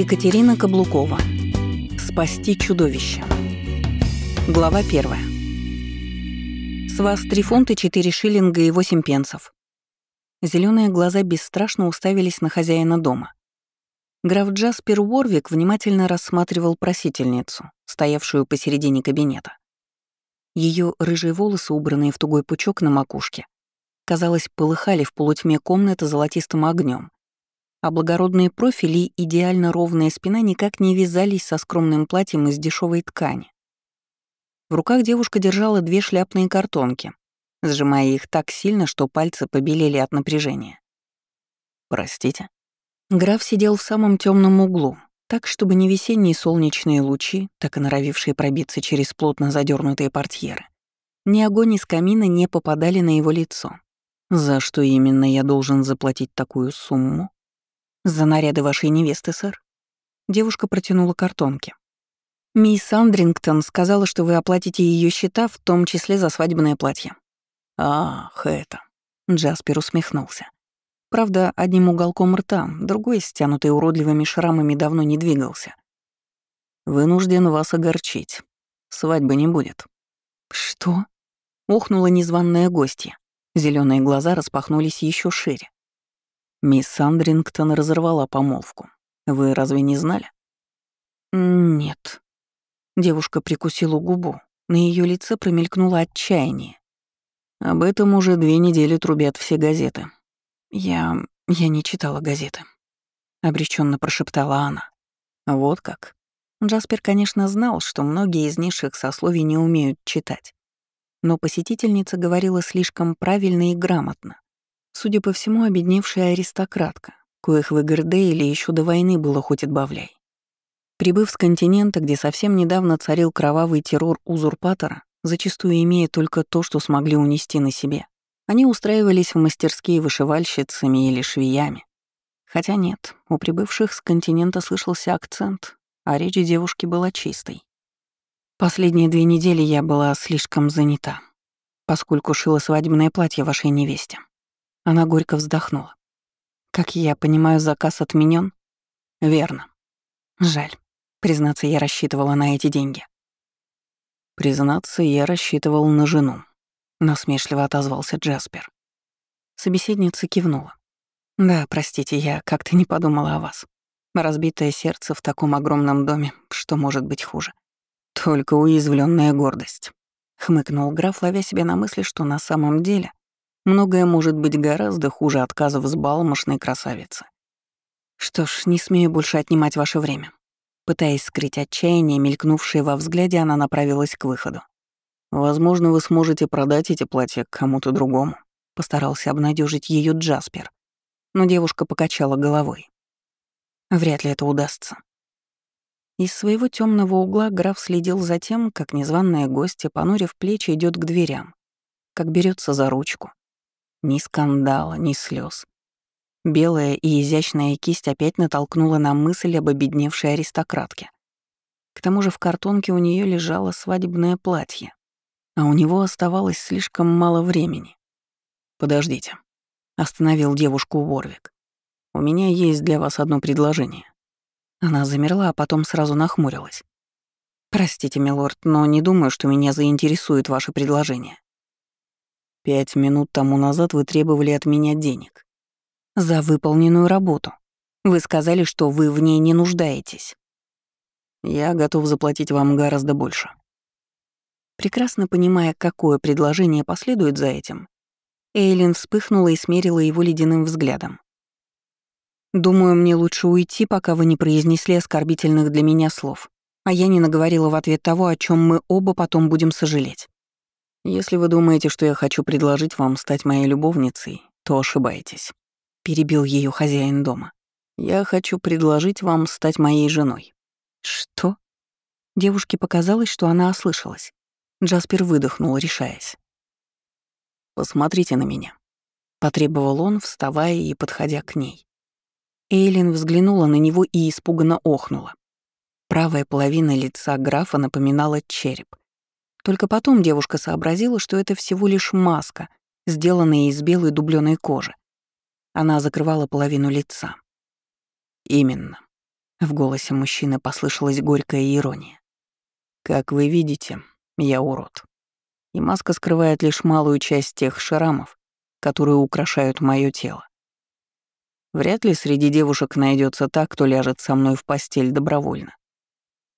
Екатерина Каблукова. Спасти чудовище. Глава первая. С вас три фунта, четыре шиллинга и восемь пенсов. Зеленые глаза бесстрашно уставились на хозяина дома. Граф Джаспер Уорвик внимательно рассматривал просительницу, стоявшую посередине кабинета. Ее рыжие волосы, убранные в тугой пучок на макушке, казалось, полыхали в полутьме комнаты золотистым огнем, а благородные профили и идеально ровная спина никак не вязались со скромным платьем из дешевой ткани. В руках девушка держала две шляпные картонки, сжимая их так сильно, что пальцы побелели от напряжения. «Простите?» Граф сидел в самом темном углу, так, чтобы не весенние солнечные лучи, так и норовившие пробиться через плотно задернутые портьеры, ни огонь из камина не попадали на его лицо. «За что именно я должен заплатить такую сумму?» «За наряды вашей невесты, сэр». Девушка протянула картонки. «Мисс Андрингтон сказала, что вы оплатите ее счета, в том числе за свадебное платье». «Ах, это...» — Джаспер усмехнулся. Правда, одним уголком рта, другой, стянутый уродливыми шрамами, давно не двигался. «Вынужден вас огорчить. Свадьбы не будет». «Что?» — ухнула незваная гостья. Зеленые глаза распахнулись еще шире. Мисс Сандрингтон разорвала помолвку. Вы разве не знали? Нет. Девушка прикусила губу. На ее лице промелькнуло отчаяние. Об этом уже две недели трубят все газеты. Я... я не читала газеты. Обреченно прошептала она. Вот как. Джаспер, конечно, знал, что многие из низших сословий не умеют читать. Но посетительница говорила слишком правильно и грамотно. Судя по всему, обедневшая аристократка, коих в или еще до войны было хоть отбавляй. Прибыв с континента, где совсем недавно царил кровавый террор узурпатора, зачастую имея только то, что смогли унести на себе, они устраивались в мастерские вышивальщицами или швеями. Хотя нет, у прибывших с континента слышался акцент, а речь девушки была чистой. Последние две недели я была слишком занята, поскольку шила свадебное платье вашей невесте. Она горько вздохнула. Как я понимаю, заказ отменен? Верно. Жаль. Признаться, я рассчитывала на эти деньги. Признаться, я рассчитывал на жену. Насмешливо отозвался Джаспер. Собеседница кивнула. Да, простите, я как-то не подумала о вас. Разбитое сердце в таком огромном доме, что может быть хуже. Только уязвленная гордость. Хмыкнул граф, ловя себе на мысли, что на самом деле Многое может быть гораздо хуже отказа взбалмошной красавицы. Что ж, не смею больше отнимать ваше время. Пытаясь скрыть отчаяние, мелькнувшее во взгляде, она направилась к выходу. «Возможно, вы сможете продать эти платья кому-то другому», — постарался обнадежить ее Джаспер. Но девушка покачала головой. «Вряд ли это удастся». Из своего темного угла граф следил за тем, как незваная гостья, понурив плечи, идет к дверям, как берется за ручку, ни скандала, ни слез. Белая и изящная кисть опять натолкнула на мысль об обедневшей аристократке. К тому же в картонке у нее лежало свадебное платье, а у него оставалось слишком мало времени. «Подождите», — остановил девушку Ворвик. «У меня есть для вас одно предложение». Она замерла, а потом сразу нахмурилась. «Простите, милорд, но не думаю, что меня заинтересует ваше предложение». Пять минут тому назад вы требовали от меня денег. За выполненную работу. Вы сказали, что вы в ней не нуждаетесь. Я готов заплатить вам гораздо больше. Прекрасно понимая, какое предложение последует за этим, Эйлин вспыхнула и смерила его ледяным взглядом. «Думаю, мне лучше уйти, пока вы не произнесли оскорбительных для меня слов, а я не наговорила в ответ того, о чем мы оба потом будем сожалеть». «Если вы думаете, что я хочу предложить вам стать моей любовницей, то ошибаетесь», — перебил ее хозяин дома. «Я хочу предложить вам стать моей женой». «Что?» Девушке показалось, что она ослышалась. Джаспер выдохнул, решаясь. «Посмотрите на меня», — потребовал он, вставая и подходя к ней. Эйлин взглянула на него и испуганно охнула. Правая половина лица графа напоминала череп, только потом девушка сообразила, что это всего лишь маска, сделанная из белой дубленой кожи. Она закрывала половину лица. «Именно», — в голосе мужчины послышалась горькая ирония. «Как вы видите, я урод. И маска скрывает лишь малую часть тех шрамов, которые украшают мое тело. Вряд ли среди девушек найдется та, кто ляжет со мной в постель добровольно.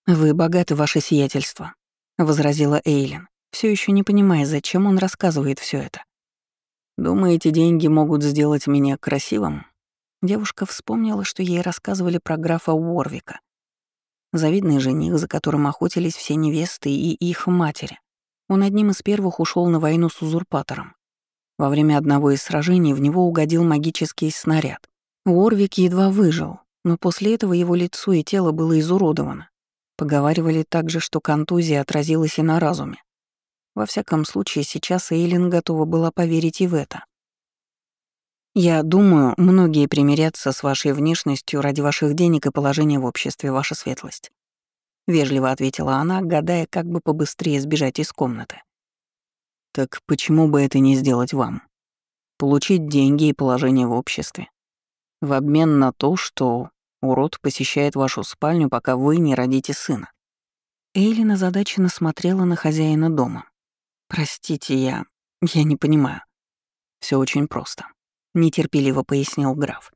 Вы богаты, ваше сиятельство, — возразила Эйлин, все еще не понимая, зачем он рассказывает все это. «Думаете, деньги могут сделать меня красивым?» Девушка вспомнила, что ей рассказывали про графа Уорвика. Завидный жених, за которым охотились все невесты и их матери. Он одним из первых ушел на войну с узурпатором. Во время одного из сражений в него угодил магический снаряд. Уорвик едва выжил, но после этого его лицо и тело было изуродовано, Поговаривали также, что контузия отразилась и на разуме. Во всяком случае, сейчас Эйлин готова была поверить и в это. «Я думаю, многие примирятся с вашей внешностью ради ваших денег и положения в обществе, ваша светлость», — вежливо ответила она, гадая, как бы побыстрее сбежать из комнаты. «Так почему бы это не сделать вам? Получить деньги и положение в обществе. В обмен на то, что Урод посещает вашу спальню, пока вы не родите сына». Эйлин озадаченно смотрела на хозяина дома. «Простите, я... я не понимаю». Все очень просто», — нетерпеливо пояснил граф.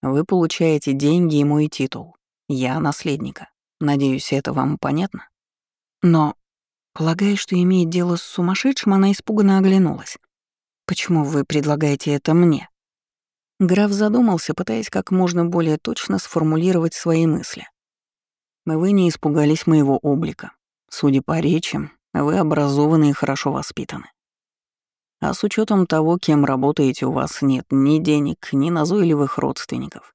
«Вы получаете деньги и мой титул. Я наследника. Надеюсь, это вам понятно?» Но, полагая, что имеет дело с сумасшедшим, она испуганно оглянулась. «Почему вы предлагаете это мне?» Граф задумался, пытаясь как можно более точно сформулировать свои мысли. «Вы не испугались моего облика. Судя по речи, вы образованы и хорошо воспитаны. А с учетом того, кем работаете, у вас нет ни денег, ни назойливых родственников,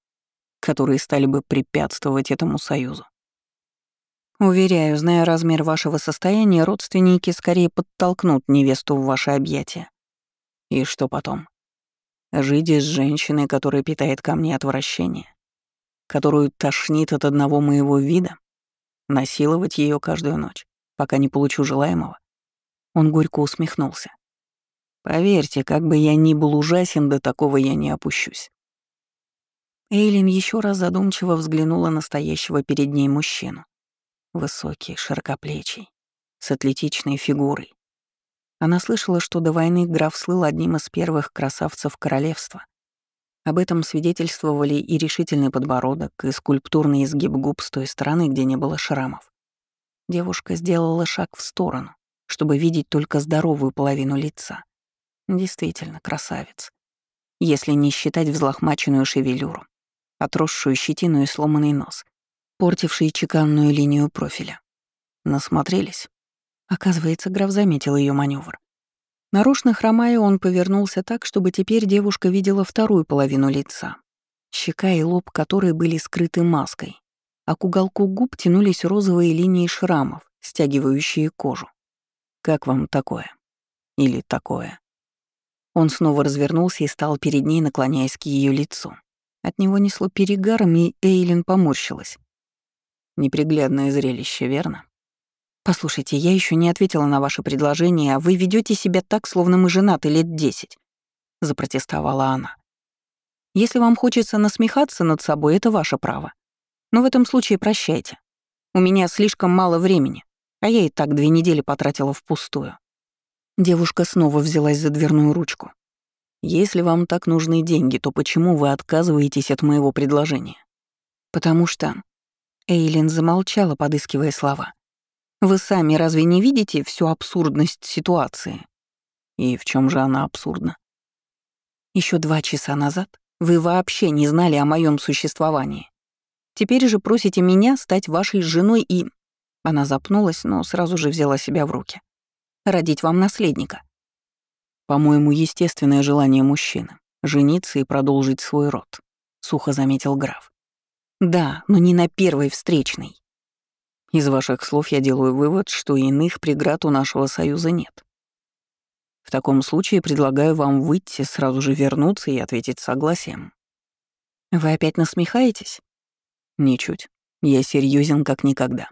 которые стали бы препятствовать этому союзу. Уверяю, зная размер вашего состояния, родственники скорее подтолкнут невесту в ваши объятия. И что потом? Жить с женщиной, которая питает ко мне отвращение, которую тошнит от одного моего вида, насиловать ее каждую ночь, пока не получу желаемого. Он горько усмехнулся. Поверьте, как бы я ни был ужасен, до такого я не опущусь. Эйлин еще раз задумчиво взглянула на стоящего перед ней мужчину. Высокий, широкоплечий, с атлетичной фигурой, она слышала, что до войны граф слыл одним из первых красавцев королевства. Об этом свидетельствовали и решительный подбородок, и скульптурный изгиб губ с той стороны, где не было шрамов. Девушка сделала шаг в сторону, чтобы видеть только здоровую половину лица. Действительно, красавец. Если не считать взлохмаченную шевелюру, отросшую щетину и сломанный нос, портивший чеканную линию профиля. Насмотрелись? Оказывается, граф заметил ее маневр. Нарочно хромая, он повернулся так, чтобы теперь девушка видела вторую половину лица, щека и лоб которые были скрыты маской, а к уголку губ тянулись розовые линии шрамов, стягивающие кожу. «Как вам такое?» «Или такое?» Он снова развернулся и стал перед ней, наклоняясь к ее лицу. От него несло перегаром, и Эйлин поморщилась. «Неприглядное зрелище, верно?» «Послушайте, я еще не ответила на ваше предложение, а вы ведете себя так, словно мы женаты лет десять», — запротестовала она. «Если вам хочется насмехаться над собой, это ваше право. Но в этом случае прощайте. У меня слишком мало времени, а я и так две недели потратила впустую». Девушка снова взялась за дверную ручку. «Если вам так нужны деньги, то почему вы отказываетесь от моего предложения?» «Потому что...» Эйлин замолчала, подыскивая слова. Вы сами разве не видите всю абсурдность ситуации? И в чем же она абсурдна? Еще два часа назад вы вообще не знали о моем существовании. Теперь же просите меня стать вашей женой и... Она запнулась, но сразу же взяла себя в руки. Родить вам наследника. По-моему, естественное желание мужчины — жениться и продолжить свой род, — сухо заметил граф. Да, но не на первой встречной. Из ваших слов я делаю вывод, что иных преград у нашего союза нет. В таком случае предлагаю вам выйти, сразу же вернуться и ответить согласием. Вы опять насмехаетесь? Ничуть. Я серьезен как никогда.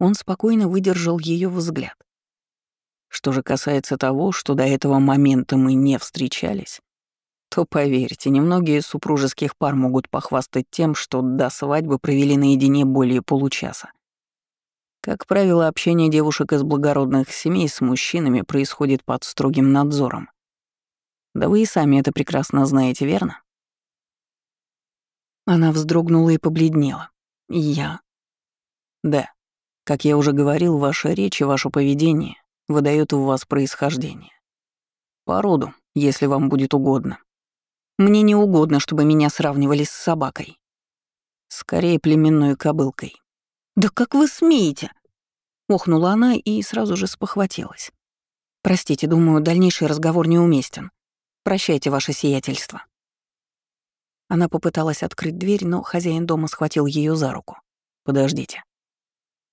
Он спокойно выдержал ее взгляд. Что же касается того, что до этого момента мы не встречались, то, поверьте, немногие супружеских пар могут похвастать тем, что до свадьбы провели наедине более получаса. Как правило, общение девушек из благородных семей с мужчинами происходит под строгим надзором. Да вы и сами это прекрасно знаете, верно? Она вздрогнула и побледнела. Я. Да. Как я уже говорил, ваша речь и ваше поведение выдает у вас происхождение. По роду, если вам будет угодно. Мне не угодно, чтобы меня сравнивали с собакой. Скорее, племенной кобылкой. «Да как вы смеете? Охнула она и сразу же спохватилась. «Простите, думаю, дальнейший разговор неуместен. Прощайте, ваше сиятельство». Она попыталась открыть дверь, но хозяин дома схватил ее за руку. «Подождите».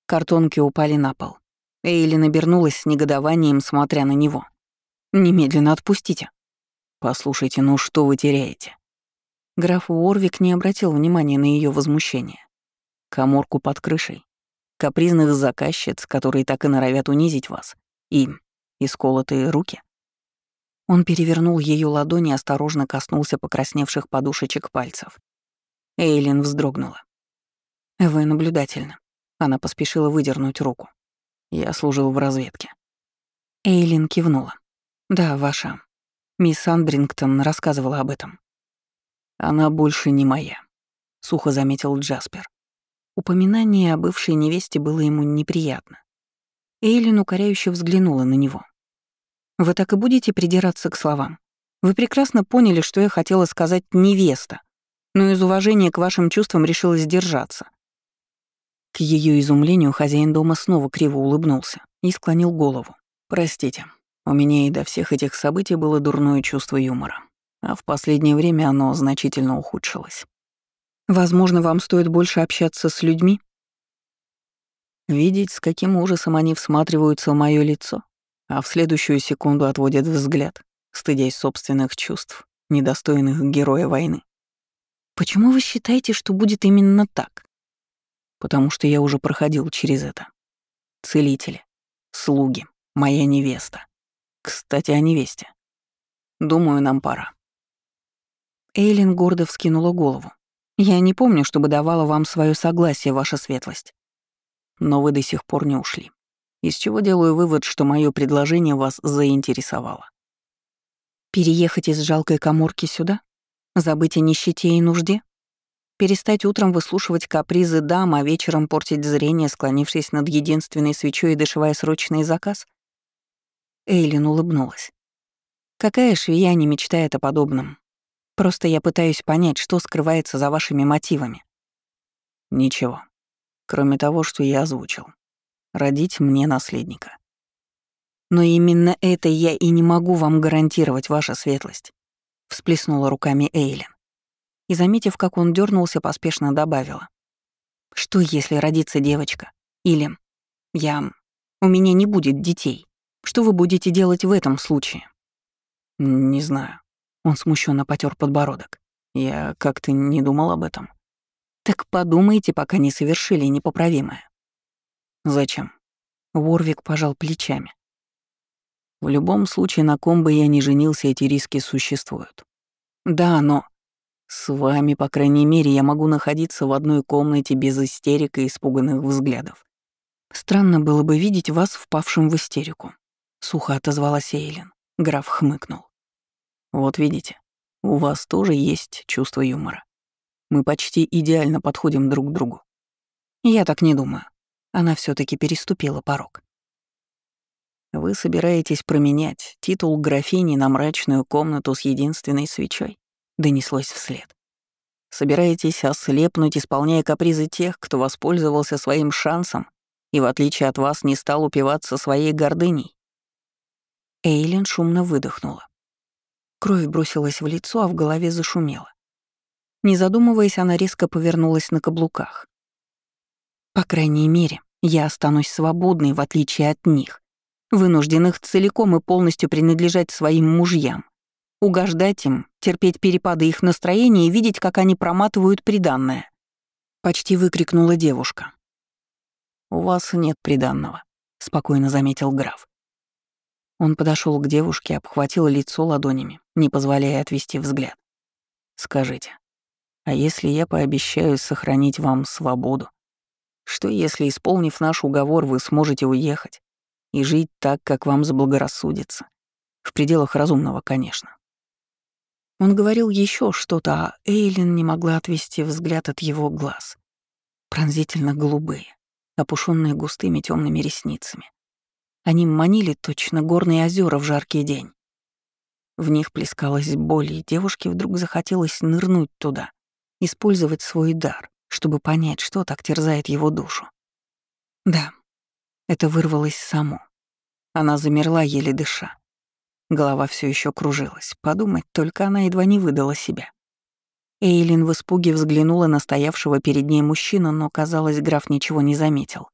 Картонки упали на пол. Эйли набернулась с негодованием, смотря на него. «Немедленно отпустите». «Послушайте, ну что вы теряете?» Граф Уорвик не обратил внимания на ее возмущение. Коморку под крышей, капризных заказчиц, которые так и норовят унизить вас, и исколотые руки. Он перевернул ее ладони и осторожно коснулся покрасневших подушечек пальцев. Эйлин вздрогнула. «Вы наблюдательно». Она поспешила выдернуть руку. «Я служил в разведке». Эйлин кивнула. «Да, ваша. Мисс Андрингтон рассказывала об этом». «Она больше не моя», — сухо заметил Джаспер. Упоминание о бывшей невесте было ему неприятно. Эйлин укоряюще взглянула на него. «Вы так и будете придираться к словам? Вы прекрасно поняли, что я хотела сказать «невеста», но из уважения к вашим чувствам решила сдержаться». К ее изумлению хозяин дома снова криво улыбнулся и склонил голову. «Простите, у меня и до всех этих событий было дурное чувство юмора, а в последнее время оно значительно ухудшилось. Возможно, вам стоит больше общаться с людьми? Видеть, с каким ужасом они всматриваются в мое лицо, а в следующую секунду отводят взгляд, стыдясь собственных чувств, недостойных героя войны. Почему вы считаете, что будет именно так? Потому что я уже проходил через это. Целители, слуги, моя невеста. Кстати, о невесте. Думаю, нам пора. Эйлин гордо вскинула голову, я не помню, чтобы давала вам свое согласие, ваша светлость. Но вы до сих пор не ушли. Из чего делаю вывод, что мое предложение вас заинтересовало. Переехать из жалкой коморки сюда? Забыть о нищете и нужде? Перестать утром выслушивать капризы дам, а вечером портить зрение, склонившись над единственной свечой и дошивая срочный заказ? Эйлин улыбнулась. Какая швея не мечтает о подобном? Просто я пытаюсь понять, что скрывается за вашими мотивами. Ничего. Кроме того, что я озвучил. Родить мне наследника. Но именно это я и не могу вам гарантировать, ваша светлость. Всплеснула руками Эйлин. И, заметив, как он дернулся, поспешно добавила. Что, если родится девочка? Или я... У меня не будет детей. Что вы будете делать в этом случае? Не знаю. Он смущенно потер подбородок. Я как-то не думал об этом. Так подумайте, пока не совершили непоправимое. Зачем? Ворвик пожал плечами. В любом случае, на ком бы я ни женился, эти риски существуют. Да, но... С вами, по крайней мере, я могу находиться в одной комнате без истерик и испуганных взглядов. Странно было бы видеть вас впавшим в истерику. Сухо отозвалась Эйлин. Граф хмыкнул. Вот видите, у вас тоже есть чувство юмора. Мы почти идеально подходим друг к другу. Я так не думаю. Она все таки переступила порог. Вы собираетесь променять титул графини на мрачную комнату с единственной свечой? Донеслось вслед. Собираетесь ослепнуть, исполняя капризы тех, кто воспользовался своим шансом и, в отличие от вас, не стал упиваться своей гордыней? Эйлин шумно выдохнула. Кровь бросилась в лицо, а в голове зашумело. Не задумываясь, она резко повернулась на каблуках. «По крайней мере, я останусь свободной, в отличие от них, вынужденных целиком и полностью принадлежать своим мужьям, угождать им, терпеть перепады их настроения и видеть, как они проматывают приданное», — почти выкрикнула девушка. «У вас нет приданного», — спокойно заметил граф. Он подошел к девушке, обхватил лицо ладонями, не позволяя отвести взгляд. «Скажите, а если я пообещаю сохранить вам свободу? Что если, исполнив наш уговор, вы сможете уехать и жить так, как вам заблагорассудится? В пределах разумного, конечно». Он говорил еще что-то, а Эйлин не могла отвести взгляд от его глаз. Пронзительно голубые, опушенные густыми темными ресницами. Они манили точно горные озера в жаркий день. В них плескалась боль, и девушке вдруг захотелось нырнуть туда, использовать свой дар, чтобы понять, что так терзает его душу. Да, это вырвалось само. Она замерла, еле дыша. Голова все еще кружилась. Подумать, только она едва не выдала себя. Эйлин в испуге взглянула на стоявшего перед ней мужчину, но, казалось, граф ничего не заметил.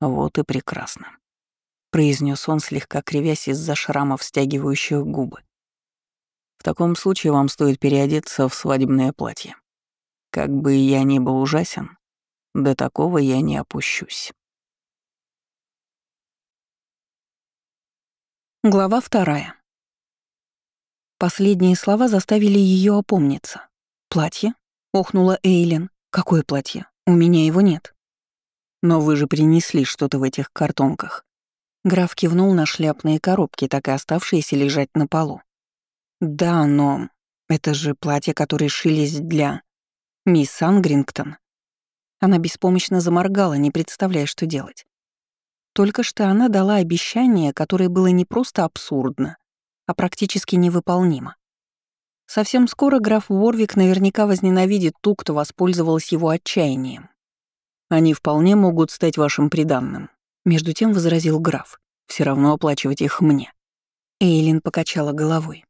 «Вот и прекрасно», — произнес он, слегка кривясь из-за шрамов, стягивающих губы. В таком случае вам стоит переодеться в свадебное платье. Как бы я ни был ужасен, до такого я не опущусь. Глава вторая. Последние слова заставили ее опомниться. «Платье?» — охнула Эйлин. «Какое платье? У меня его нет». «Но вы же принесли что-то в этих картонках». Граф кивнул на шляпные коробки, так и оставшиеся лежать на полу. «Да, но это же платье, которое шились для... мисс Ангрингтон». Она беспомощно заморгала, не представляя, что делать. Только что она дала обещание, которое было не просто абсурдно, а практически невыполнимо. Совсем скоро граф Ворвик наверняка возненавидит ту, кто воспользовалась его отчаянием. «Они вполне могут стать вашим приданным», — между тем возразил граф. «Все равно оплачивать их мне». Эйлин покачала головой.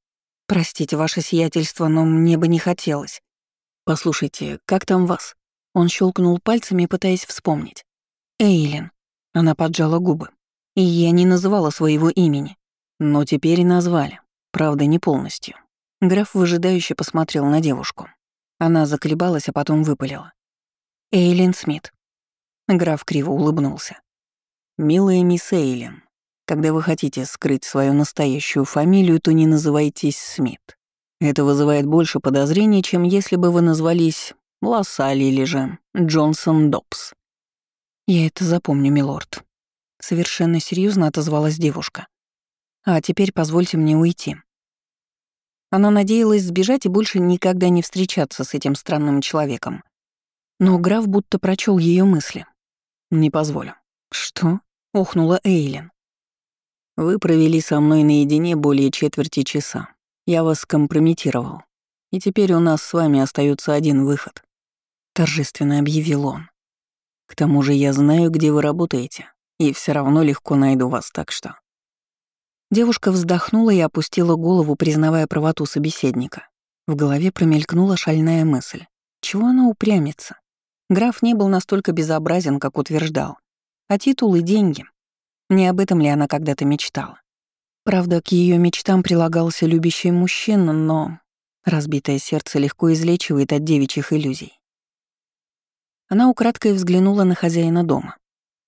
«Простите, ваше сиятельство, но мне бы не хотелось». «Послушайте, как там вас?» Он щелкнул пальцами, пытаясь вспомнить. «Эйлин». Она поджала губы. «И я не называла своего имени». «Но теперь и назвали. Правда, не полностью». Граф выжидающе посмотрел на девушку. Она заколебалась, а потом выпалила. «Эйлин Смит». Граф криво улыбнулся. «Милая мисс Эйлин, когда вы хотите скрыть свою настоящую фамилию, то не называйтесь Смит. Это вызывает больше подозрений, чем если бы вы назвались Лассали или же Джонсон Добс. «Я это запомню, милорд», — совершенно серьезно отозвалась девушка. «А теперь позвольте мне уйти». Она надеялась сбежать и больше никогда не встречаться с этим странным человеком. Но граф будто прочел ее мысли. «Не позволю». «Что?» — охнула Эйлин. Вы провели со мной наедине более четверти часа. Я вас скомпрометировал. И теперь у нас с вами остается один выход», — торжественно объявил он. «К тому же я знаю, где вы работаете, и все равно легко найду вас, так что...» Девушка вздохнула и опустила голову, признавая правоту собеседника. В голове промелькнула шальная мысль. Чего она упрямится? Граф не был настолько безобразен, как утверждал. А титул и деньги не об этом ли она когда-то мечтала? Правда, к ее мечтам прилагался любящий мужчина, но разбитое сердце легко излечивает от девичьих иллюзий. Она украдкой взглянула на хозяина дома.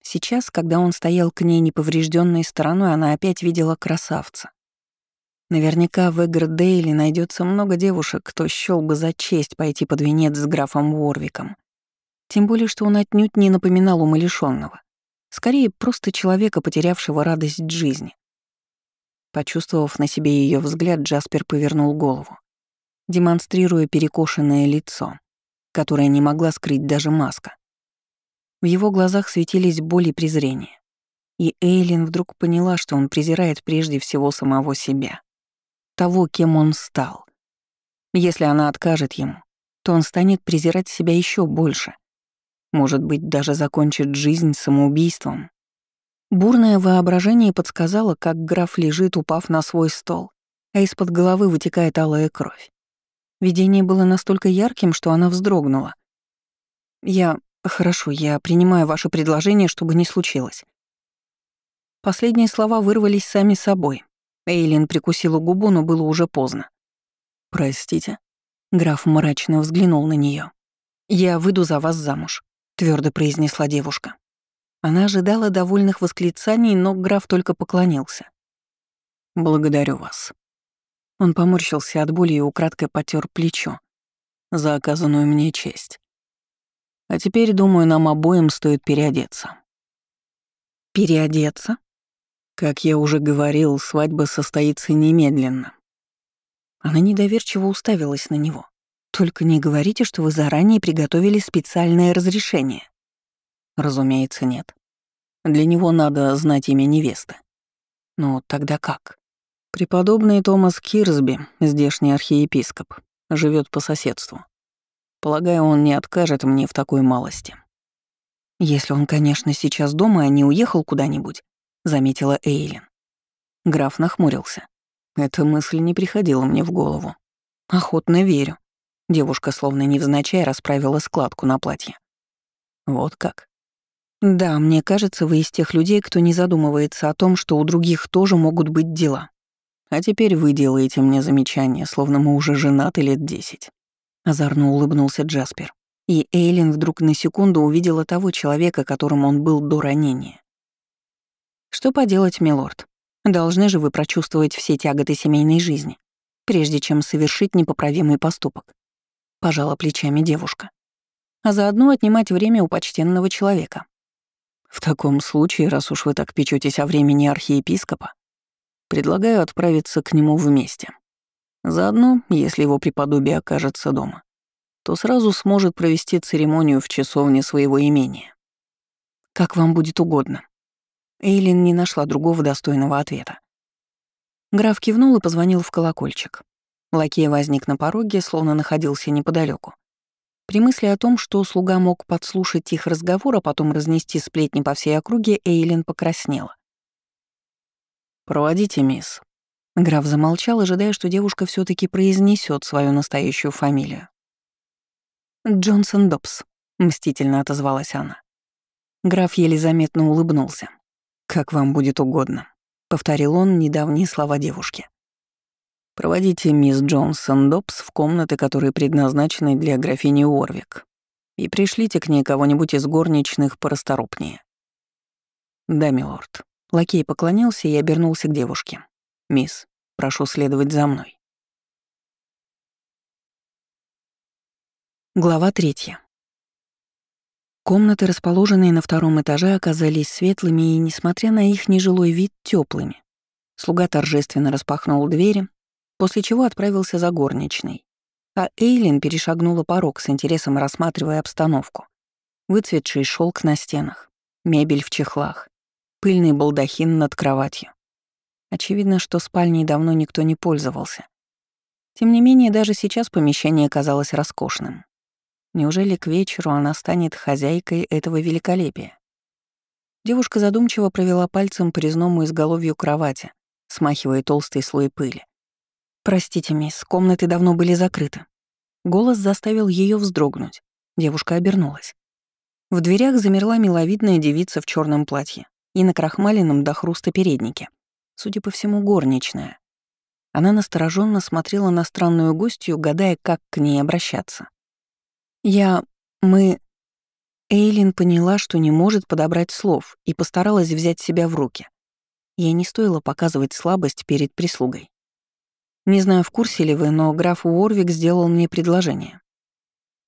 Сейчас, когда он стоял к ней неповрежденной стороной, она опять видела красавца. Наверняка в Эгрдейле найдется много девушек, кто счёл бы за честь пойти под венец с графом Уорвиком. Тем более, что он отнюдь не напоминал умалишённого. Скорее, просто человека, потерявшего радость жизни. Почувствовав на себе ее взгляд, Джаспер повернул голову, демонстрируя перекошенное лицо, которое не могла скрыть даже маска. В его глазах светились боль и презрение. И Эйлин вдруг поняла, что он презирает прежде всего самого себя. Того, кем он стал. Если она откажет ему, то он станет презирать себя еще больше — может быть, даже закончит жизнь самоубийством. Бурное воображение подсказало, как граф лежит, упав на свой стол, а из-под головы вытекает алая кровь. Видение было настолько ярким, что она вздрогнула. «Я... Хорошо, я принимаю ваше предложение, чтобы не случилось». Последние слова вырвались сами собой. Эйлин прикусила губу, но было уже поздно. «Простите?» Граф мрачно взглянул на нее. «Я выйду за вас замуж» твердо произнесла девушка. Она ожидала довольных восклицаний, но граф только поклонился. «Благодарю вас». Он поморщился от боли и украдкой потер плечо за оказанную мне честь. А теперь, думаю, нам обоим стоит переодеться. Переодеться? Как я уже говорил, свадьба состоится немедленно. Она недоверчиво уставилась на него. Только не говорите, что вы заранее приготовили специальное разрешение. Разумеется, нет. Для него надо знать имя невесты. Ну, тогда как? Преподобный Томас Кирсби, здешний архиепископ, живет по соседству. Полагаю, он не откажет мне в такой малости. Если он, конечно, сейчас дома, а не уехал куда-нибудь, заметила Эйлин. Граф нахмурился. Эта мысль не приходила мне в голову. Охотно верю. Девушка словно невзначай расправила складку на платье. Вот как. Да, мне кажется, вы из тех людей, кто не задумывается о том, что у других тоже могут быть дела. А теперь вы делаете мне замечание, словно мы уже женаты лет десять. Озорно улыбнулся Джаспер. И Эйлин вдруг на секунду увидела того человека, которым он был до ранения. «Что поделать, милорд? Должны же вы прочувствовать все тяготы семейной жизни, прежде чем совершить непоправимый поступок. — пожала плечами девушка. «А заодно отнимать время у почтенного человека». «В таком случае, раз уж вы так печетесь о времени архиепископа, предлагаю отправиться к нему вместе. Заодно, если его преподобие окажется дома, то сразу сможет провести церемонию в часовне своего имения». «Как вам будет угодно». Эйлин не нашла другого достойного ответа. Граф кивнул и позвонил в колокольчик. Лакей возник на пороге, словно находился неподалеку. При мысли о том, что слуга мог подслушать их разговор, а потом разнести сплетни по всей округе, Эйлин покраснела. «Проводите, мисс». Граф замолчал, ожидая, что девушка все таки произнесет свою настоящую фамилию. «Джонсон Добс», — мстительно отозвалась она. Граф еле заметно улыбнулся. «Как вам будет угодно», — повторил он недавние слова девушки. Проводите мисс Джонсон Добс в комнаты, которые предназначены для графини Уорвик, и пришлите к ней кого-нибудь из горничных порасторопнее». «Да, милорд». Лакей поклонился и обернулся к девушке. «Мисс, прошу следовать за мной». Глава третья. Комнаты, расположенные на втором этаже, оказались светлыми и, несмотря на их нежилой вид, теплыми. Слуга торжественно распахнул двери, после чего отправился за горничной. А Эйлин перешагнула порог с интересом, рассматривая обстановку. Выцветший шелк на стенах, мебель в чехлах, пыльный балдахин над кроватью. Очевидно, что спальней давно никто не пользовался. Тем не менее, даже сейчас помещение казалось роскошным. Неужели к вечеру она станет хозяйкой этого великолепия? Девушка задумчиво провела пальцем по резному изголовью кровати, смахивая толстый слой пыли. «Простите, мисс, комнаты давно были закрыты». Голос заставил ее вздрогнуть. Девушка обернулась. В дверях замерла миловидная девица в черном платье и на крахмаленном до хруста переднике. Судя по всему, горничная. Она настороженно смотрела на странную гостью, гадая, как к ней обращаться. «Я... мы...» Эйлин поняла, что не может подобрать слов, и постаралась взять себя в руки. Ей не стоило показывать слабость перед прислугой. Не знаю, в курсе ли вы, но граф Уорвик сделал мне предложение.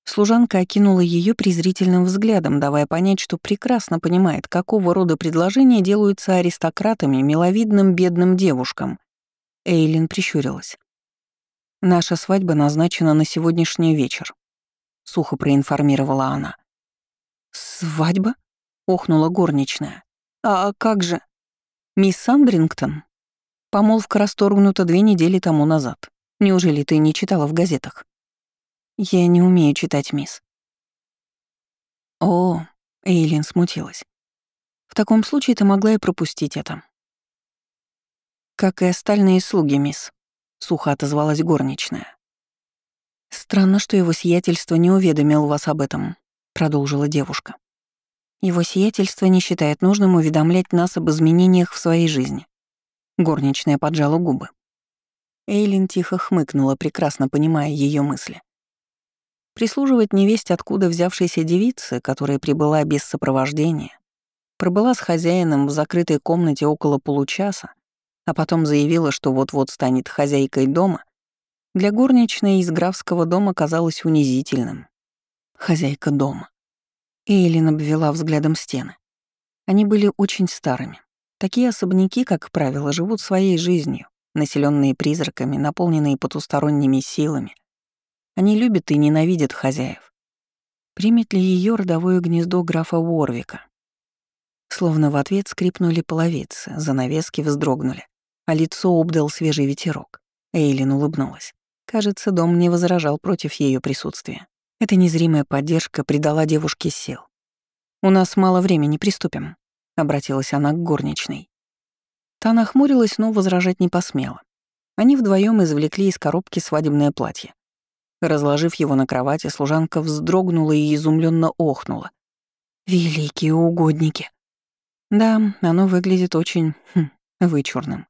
Служанка окинула ее презрительным взглядом, давая понять, что прекрасно понимает, какого рода предложения делаются аристократами миловидным бедным девушкам. Эйлин прищурилась. «Наша свадьба назначена на сегодняшний вечер», — сухо проинформировала она. «Свадьба?» — охнула горничная. «А как же?» «Мисс Сандрингтон? Помолвка расторгнута две недели тому назад. Неужели ты не читала в газетах? Я не умею читать, мисс. О, Эйлин смутилась. В таком случае ты могла и пропустить это. Как и остальные слуги, мисс, сухо отозвалась горничная. Странно, что его сиятельство не уведомил вас об этом, продолжила девушка. Его сиятельство не считает нужным уведомлять нас об изменениях в своей жизни. Горничная поджала губы. Эйлин тихо хмыкнула, прекрасно понимая ее мысли. Прислуживать невесть, откуда взявшейся девице, которая прибыла без сопровождения, пробыла с хозяином в закрытой комнате около получаса, а потом заявила, что вот-вот станет хозяйкой дома, для горничной из графского дома казалось унизительным. Хозяйка дома. Эйлин обвела взглядом стены. Они были очень старыми, Такие особняки, как правило, живут своей жизнью, населенные призраками, наполненные потусторонними силами. Они любят и ненавидят хозяев. Примет ли ее родовое гнездо графа Уорвика? Словно в ответ скрипнули половицы, занавески вздрогнули, а лицо обдал свежий ветерок. Эйлин улыбнулась. Кажется, дом не возражал против ее присутствия. Эта незримая поддержка придала девушке сил. «У нас мало времени, приступим», обратилась она к горничной. Та нахмурилась, но возражать не посмела. Они вдвоем извлекли из коробки свадебное платье. Разложив его на кровати, служанка вздрогнула и изумленно охнула. «Великие угодники!» Да, оно выглядит очень хм, вычурным.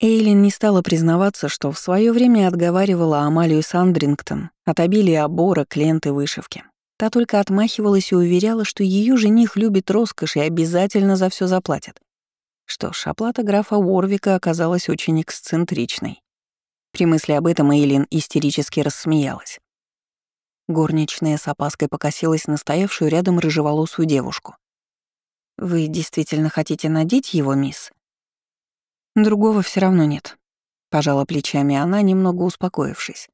Эйлин не стала признаваться, что в свое время отговаривала Амалию Сандрингтон от обилия оборок, лент и вышивки. Та только отмахивалась и уверяла, что ее жених любит роскошь и обязательно за все заплатит. Что ж, оплата графа Уорвика оказалась очень эксцентричной. При мысли об этом Эйлин истерически рассмеялась. Горничная с опаской покосилась на стоявшую рядом рыжеволосую девушку. «Вы действительно хотите надеть его, мисс?» «Другого все равно нет», — пожала плечами она, немного успокоившись.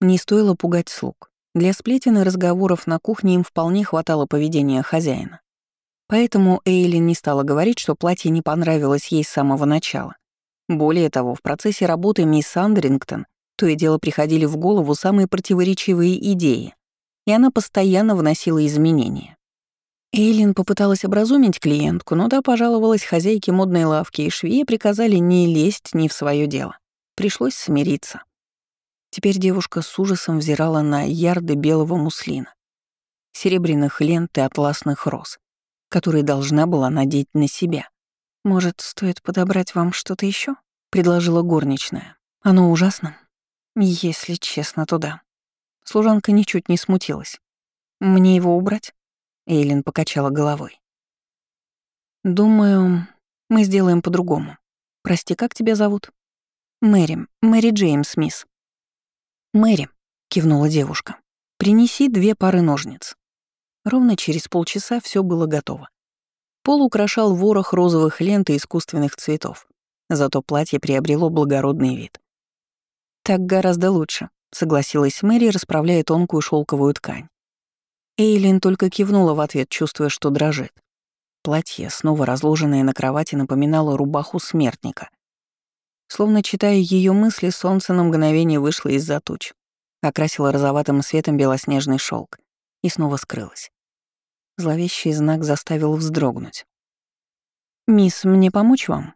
Не стоило пугать слуг. Для сплетен и разговоров на кухне им вполне хватало поведения хозяина. Поэтому Эйлин не стала говорить, что платье не понравилось ей с самого начала. Более того, в процессе работы мисс Андрингтон то и дело приходили в голову самые противоречивые идеи, и она постоянно вносила изменения. Эйлин попыталась образумить клиентку, но та пожаловалась хозяйке модной лавки, и швеи приказали не лезть ни в свое дело. Пришлось смириться. Теперь девушка с ужасом взирала на ярды белого муслина, серебряных лент и атласных роз, которые должна была надеть на себя. «Может, стоит подобрать вам что-то еще? предложила горничная. «Оно ужасно?» «Если честно, то да». Служанка ничуть не смутилась. «Мне его убрать?» Эйлин покачала головой. «Думаю, мы сделаем по-другому. Прости, как тебя зовут?» «Мэри, Мэри Джеймс, мисс». «Мэри», — кивнула девушка, — «принеси две пары ножниц». Ровно через полчаса все было готово. Пол украшал ворох розовых лент и искусственных цветов, зато платье приобрело благородный вид. «Так гораздо лучше», — согласилась Мэри, расправляя тонкую шелковую ткань. Эйлин только кивнула в ответ, чувствуя, что дрожит. Платье, снова разложенное на кровати, напоминало рубаху смертника. Словно читая ее мысли, солнце на мгновение вышло из-за туч, окрасило розоватым светом белоснежный шелк и снова скрылось. Зловещий знак заставил вздрогнуть. «Мисс, мне помочь вам?»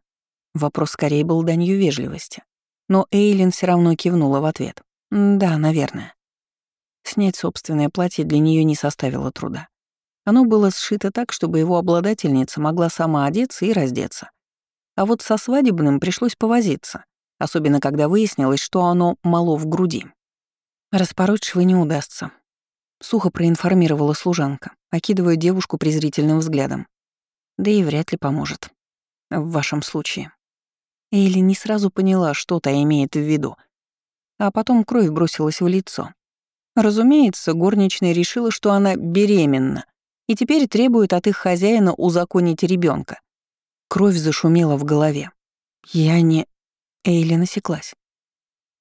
Вопрос скорее был данью вежливости. Но Эйлин все равно кивнула в ответ. «Да, наверное». Снять собственное платье для нее не составило труда. Оно было сшито так, чтобы его обладательница могла сама одеться и раздеться. А вот со свадебным пришлось повозиться, особенно когда выяснилось, что оно мало в груди. Распороть швы не удастся. Сухо проинформировала служанка, окидывая девушку презрительным взглядом. Да и вряд ли поможет. В вашем случае. Или не сразу поняла, что то имеет в виду. А потом кровь бросилась в лицо. Разумеется, горничная решила, что она беременна, и теперь требует от их хозяина узаконить ребенка. Кровь зашумела в голове. Я не... Эйли насеклась.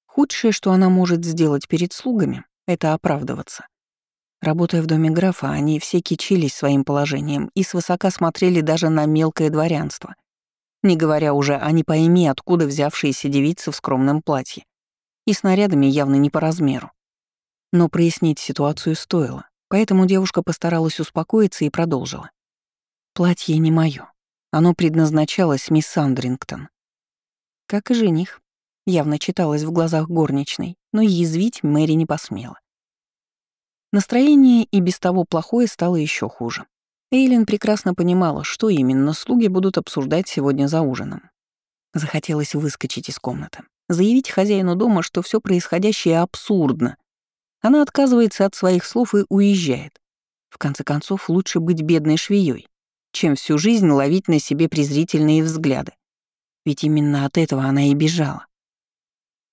Худшее, что она может сделать перед слугами, это оправдываться. Работая в доме графа, они все кичились своим положением и свысока смотрели даже на мелкое дворянство, не говоря уже о не пойми, откуда взявшиеся девицы в скромном платье и снарядами явно не по размеру. Но прояснить ситуацию стоило, поэтому девушка постаралась успокоиться и продолжила. «Платье не мое. Оно предназначалось мисс Андрингтон. Как и жених. Явно читалось в глазах горничной, но язвить Мэри не посмела. Настроение и без того плохое стало еще хуже. Эйлин прекрасно понимала, что именно слуги будут обсуждать сегодня за ужином. Захотелось выскочить из комнаты, заявить хозяину дома, что все происходящее абсурдно. Она отказывается от своих слов и уезжает. В конце концов, лучше быть бедной швеей, чем всю жизнь ловить на себе презрительные взгляды. Ведь именно от этого она и бежала.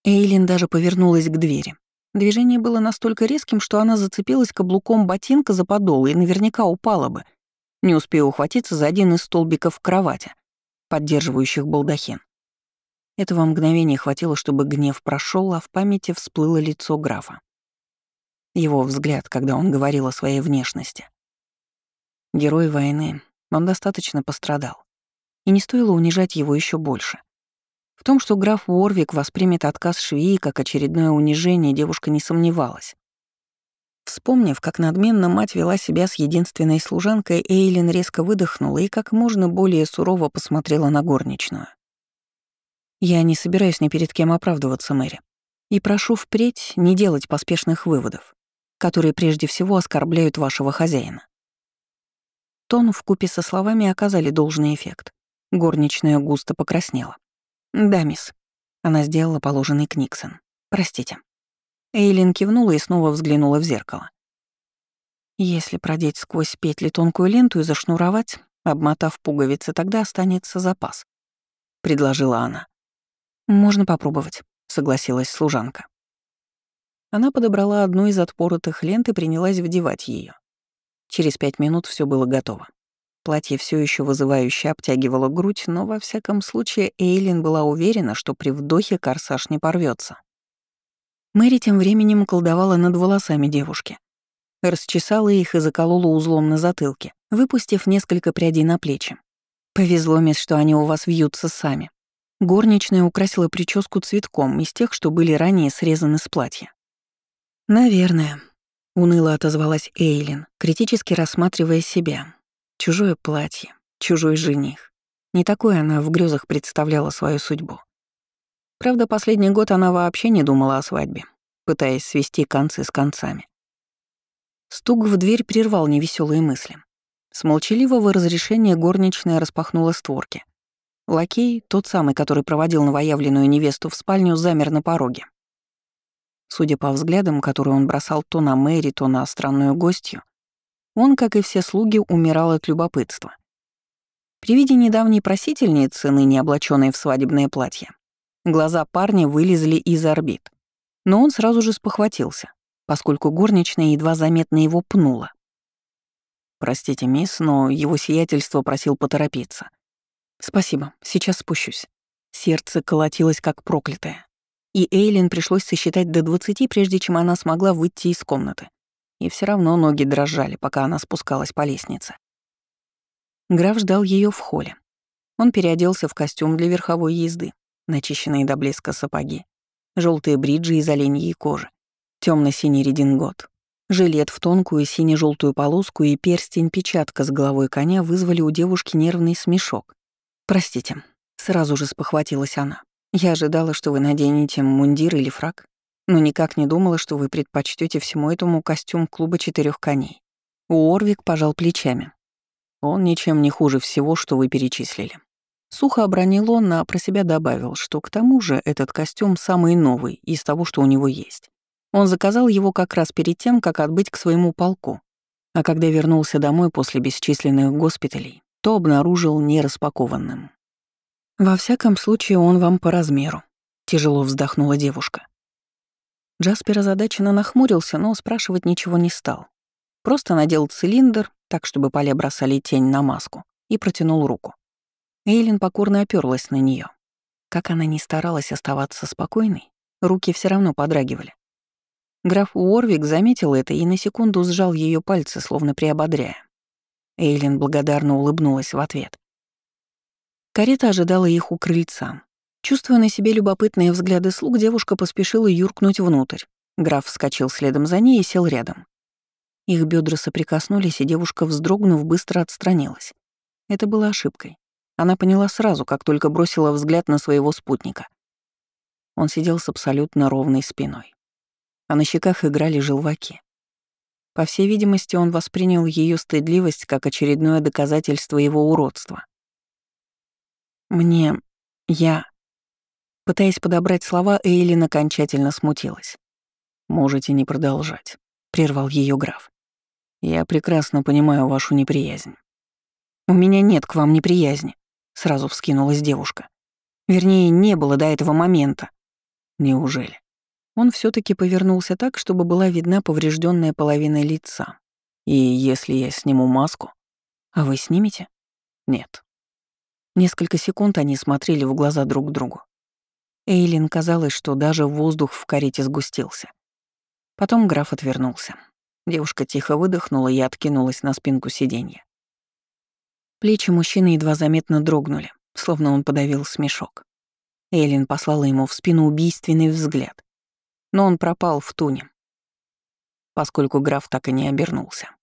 Эйлин даже повернулась к двери. Движение было настолько резким, что она зацепилась каблуком ботинка за подол и наверняка упала бы, не успев ухватиться за один из столбиков кровати, поддерживающих балдахин. Этого мгновения хватило, чтобы гнев прошел, а в памяти всплыло лицо графа. Его взгляд, когда он говорил о своей внешности. Герой войны, он достаточно пострадал. И не стоило унижать его еще больше. В том, что граф Уорвик воспримет отказ швеи как очередное унижение, девушка не сомневалась. Вспомнив, как надменно мать вела себя с единственной служанкой, Эйлин резко выдохнула и как можно более сурово посмотрела на горничную. «Я не собираюсь ни перед кем оправдываться, Мэри, и прошу впредь не делать поспешных выводов, которые прежде всего оскорбляют вашего хозяина. Тон в купе со словами оказали должный эффект. Горничная густо покраснела. «Да, мисс». Она сделала положенный книксон. «Простите». Эйлин кивнула и снова взглянула в зеркало. «Если продеть сквозь петли тонкую ленту и зашнуровать, обмотав пуговицы, тогда останется запас», — предложила она. «Можно попробовать», — согласилась служанка. Она подобрала одну из отпоротых лент и принялась вдевать ее. Через пять минут все было готово. Платье все еще вызывающе обтягивало грудь, но во всяком случае Эйлин была уверена, что при вдохе корсаж не порвется. Мэри тем временем колдовала над волосами девушки. Расчесала их и заколола узлом на затылке, выпустив несколько прядей на плечи. «Повезло, мисс, что они у вас вьются сами». Горничная украсила прическу цветком из тех, что были ранее срезаны с платья. «Наверное», Уныло отозвалась Эйлин, критически рассматривая себя. Чужое платье, чужой жених. Не такой она в грезах представляла свою судьбу. Правда, последний год она вообще не думала о свадьбе, пытаясь свести концы с концами. Стук в дверь прервал невеселые мысли. С молчаливого разрешения горничная распахнула створки. Лакей, тот самый, который проводил новоявленную невесту в спальню, замер на пороге. Судя по взглядам, которые он бросал то на Мэри, то на странную гостью, он, как и все слуги, умирал от любопытства. При виде недавней просительницы, ныне облаченной в свадебное платье, глаза парня вылезли из орбит. Но он сразу же спохватился, поскольку горничная едва заметно его пнула. «Простите, мисс, но его сиятельство просил поторопиться». «Спасибо, сейчас спущусь». Сердце колотилось как проклятое и Эйлин пришлось сосчитать до двадцати, прежде чем она смогла выйти из комнаты. И все равно ноги дрожали, пока она спускалась по лестнице. Граф ждал ее в холле. Он переоделся в костюм для верховой езды, начищенные до блеска сапоги, желтые бриджи из оленьей кожи, темно синий редингот, жилет в тонкую сине желтую полоску и перстень-печатка с головой коня вызвали у девушки нервный смешок. «Простите», — сразу же спохватилась она. Я ожидала, что вы наденете мундир или фраг, но никак не думала, что вы предпочтете всему этому костюм клуба четырех коней. Уорвик пожал плечами. Он ничем не хуже всего, что вы перечислили. Сухо обронил он, а про себя добавил, что к тому же этот костюм самый новый из того, что у него есть. Он заказал его как раз перед тем, как отбыть к своему полку. А когда вернулся домой после бесчисленных госпиталей, то обнаружил нераспакованным. «Во всяком случае, он вам по размеру», — тяжело вздохнула девушка. Джаспер озадаченно нахмурился, но спрашивать ничего не стал. Просто надел цилиндр, так, чтобы поля бросали тень на маску, и протянул руку. Эйлин покорно оперлась на нее. Как она ни старалась оставаться спокойной, руки все равно подрагивали. Граф Уорвик заметил это и на секунду сжал ее пальцы, словно приободряя. Эйлин благодарно улыбнулась в ответ. Карета ожидала их у крыльца. Чувствуя на себе любопытные взгляды слуг, девушка поспешила юркнуть внутрь. Граф вскочил следом за ней и сел рядом. Их бедра соприкоснулись, и девушка, вздрогнув, быстро отстранилась. Это было ошибкой. Она поняла сразу, как только бросила взгляд на своего спутника. Он сидел с абсолютно ровной спиной. А на щеках играли желваки. По всей видимости, он воспринял ее стыдливость как очередное доказательство его уродства. Мне... я...» Пытаясь подобрать слова, Эйлин окончательно смутилась. «Можете не продолжать», — прервал ее граф. «Я прекрасно понимаю вашу неприязнь». «У меня нет к вам неприязни», — сразу вскинулась девушка. «Вернее, не было до этого момента». «Неужели?» Он все таки повернулся так, чтобы была видна поврежденная половина лица. «И если я сниму маску?» «А вы снимете?» «Нет». Несколько секунд они смотрели в глаза друг другу. Эйлин казалось, что даже воздух в карете сгустился. Потом граф отвернулся. Девушка тихо выдохнула и откинулась на спинку сиденья. Плечи мужчины едва заметно дрогнули, словно он подавил смешок. Эйлин послала ему в спину убийственный взгляд. Но он пропал в туне, поскольку граф так и не обернулся.